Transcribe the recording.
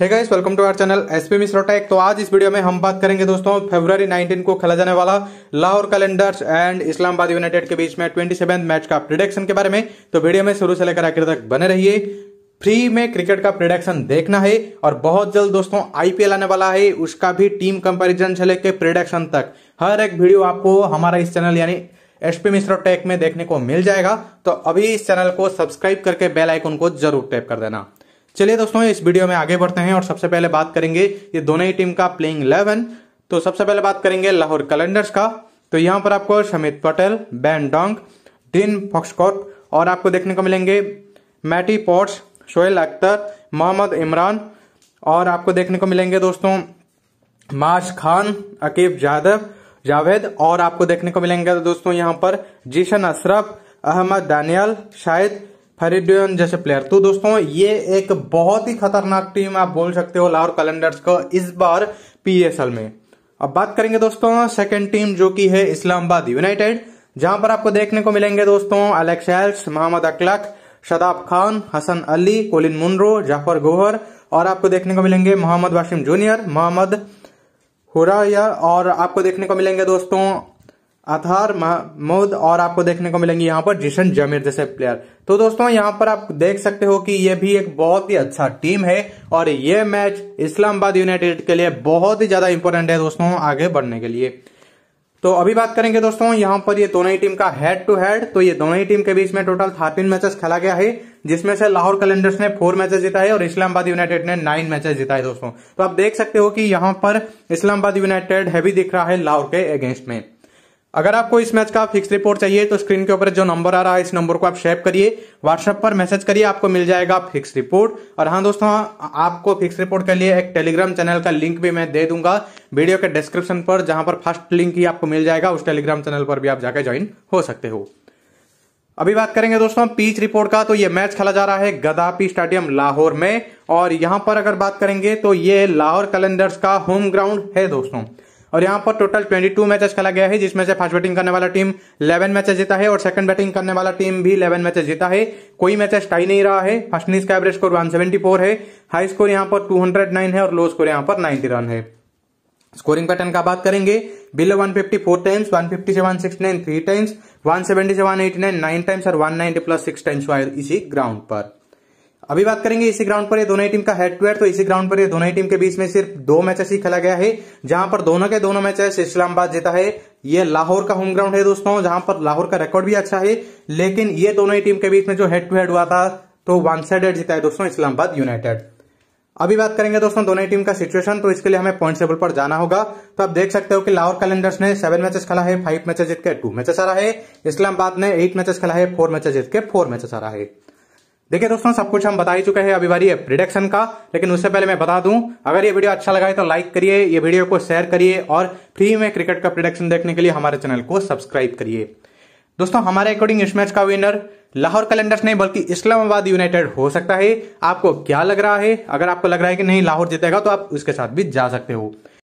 है guys welcome to our channel S P Mishra tech तो आज इस वीडियो में हम बात करेंगे दोस्तों फरवरी 19 को खेला जाने वाला लाहौर कैलेंडर्स एंड इस्लामाबाद यूनाइटेड के बीच में ट्वेंटी मैच का प्रिडक्शन के बारे में तो वीडियो में शुरू से लेकर आखिर तक बने रहिए फ्री में क्रिकेट का प्रोडक्शन देखना है और बहुत जल्द दोस्तों आईपीएल आने वाला है उसका भी टीम कंपेरिजन से लेकर प्रोडक्शन तक हर एक वीडियो आपको हमारा इस चैनल यानी एसपी मिश्रा टेक में देखने को मिल जाएगा तो अभी इस चैनल को सब्सक्राइब करके बेल आइकन को जरूर टैप कर देना चलिए दोस्तों इस वीडियो में आगे बढ़ते हैं और सबसे पहले बात करेंगे ये दोनों ही टीम का प्लेइंग इलेवन तो सबसे पहले बात करेंगे लाहौर कैलेंडर्स का तो यहाँ पर आपको समित पटेल बैन डोंग डिन फॉक्सकॉट और आपको देखने को मिलेंगे मैटी पॉट्स शोएल अख्तर मोहम्मद इमरान और आपको देखने को मिलेंगे दोस्तों माज खान अकीब जादव जावेद और आपको देखने को मिलेंगे दोस्तों यहाँ पर जीशन अशरफ अहमद दानियाल शाहिद फरीडोन जैसे प्लेयर तो दोस्तों ये एक बहुत ही खतरनाक टीम आप बोल सकते हो लाहौर कैलेंडर्स का इस बार पीएसएल में अब बात करेंगे दोस्तों सेकेंड टीम जो की है इस्लामाबाद यूनाइटेड जहां पर आपको देखने को मिलेंगे दोस्तों Alex Hales Mohammad Akhlaq Shadab Khan Hasan Ali Colin Munro Zafar Gohar और आपको देखने को मिलेंगे मोहम्मद वाशिम जूनियर मोहम्मद हुराया और आपको देखने को मिलेंगे दोस्तों अथार महमूद और आपको देखने को मिलेंगे यहाँ पर जिशन जमीर जैसे प्लेयर तो दोस्तों यहाँ पर आप देख सकते हो कि ये भी एक बहुत ही अच्छा टीम है और ये मैच इस्लामाबाद यूनाइटेड के लिए बहुत ही ज्यादा इंपॉर्टेंट है दोस्तों आगे बढ़ने के लिए तो अभी बात करेंगे दोस्तों यहाँ पर ये दोनों ही टीम का हेड टू हेड तो ये दोनों ही टीम के बीच में टोटल थर्टीन मैचेस खेला गया है जिसमें से लाहौर कैलेंडर्स ने फोर मैचेस जीता है और इस्लामाबाद यूनाइटेड ने नाइन मैचेस जीता है दोस्तों तो आप देख सकते हो कि यहाँ पर इस्लामाबाद यूनाइटेड हैवी दिख रहा है लाहौर के अगेंस्ट में अगर आपको इस मैच का फिक्स रिपोर्ट चाहिए तो स्क्रीन के ऊपर जो नंबर आ रहा है इस नंबर को आप शेयर करिए व्हाट्सएप पर मैसेज करिए आपको मिल जाएगा फिक्स रिपोर्ट और हाँ दोस्तों आपको फिक्स रिपोर्ट के लिए एक टेलीग्राम चैनल का लिंक भी मैं दे दूंगा वीडियो के डिस्क्रिप्शन पर जहां पर फर्स्ट लिंक ही आपको मिल जाएगा उस टेलीग्राम चैनल पर भी आप जाकर ज्वाइन हो सकते हो अभी बात करेंगे दोस्तों पीच रिपोर्ट का तो ये मैच खेला जा रहा है गदापी स्टेडियम लाहौर में और यहां पर अगर बात करेंगे तो ये लाहौर कैलेंडर्स का होम ग्राउंड है दोस्तों और यहाँ पर टोटल 22 मैचेस खेला गया है जिसमें से फर्स्ट बैटिंग करने वाला टीम 11 मैचेस जीता है और सेकंड बैटिंग करने वाला टीम भी 11 मैचेस जीता है कोई मैचेस टाई नहीं रहा है फर्स्ट इनिंग्स का एवरेज स्कोर 174 है हाई स्कोर यहाँ पर 209 है और लो स्कोर यहाँ पर 90 रन है स्कोरिंग पैटर्न का बात करेंगे below one fifty four times one fifty seven six nine three times seven eight nine nine times और one ninety plus six times इसी ग्राउंड पर अभी बात करेंगे इसी ग्राउंड पर ये दोनों ही टीम का हेड टू हेड तो इसी ग्राउंड पर ये दोनों ही टीम के बीच में सिर्फ दो मैच ही खेला गया है जहां पर दोनों के दोनों मैचेस इस्लामाबाद जीता है ये लाहौर का होम ग्राउंड है दोस्तों जहां पर लाहौर का रिकॉर्ड भी अच्छा है लेकिन ये दोनों ही टीम के बीच में जो हेड टू हेड हुआ था तो वन साइडेड जीता है दोस्तों इस्लामाबाद यूनाइटेड अभी बात करेंगे दोस्तों दोनों ही टीम का सिचुएशन तो इसके लिए हमें पॉइंट टेबल पर जाना होगा तो आप देख सकते हो कि लाहौर कैलेंडर्स ने सेवन मैचेस खेला है फाइव मैचेस जीत के टू मैचेस आ रहा है इस्लामाबाद ने एट मैचेस खेला है फोर मैचेस जीत के फोर मैचेस आ रहा है देखिए दोस्तों सब कुछ हम बता ही चुके हैं अभी बारी है प्रिडक्शन का लेकिन उससे पहले मैं बता दूं अगर ये वीडियो अच्छा लगा है तो लाइक करिए ये वीडियो को शेयर करिए और फ्री में क्रिकेट का प्रिडक्शन देखने के लिए हमारे चैनल को सब्सक्राइब करिए दोस्तों हमारे अकॉर्डिंग इस मैच का विनर लाहौर कैलेंडर्स नहीं बल्कि इस्लामाबाद यूनाइटेड हो सकता है आपको क्या लग रहा है अगर आपको लग रहा है कि नहीं लाहौर जीतेगा तो आप उसके साथ भी जा सकते हो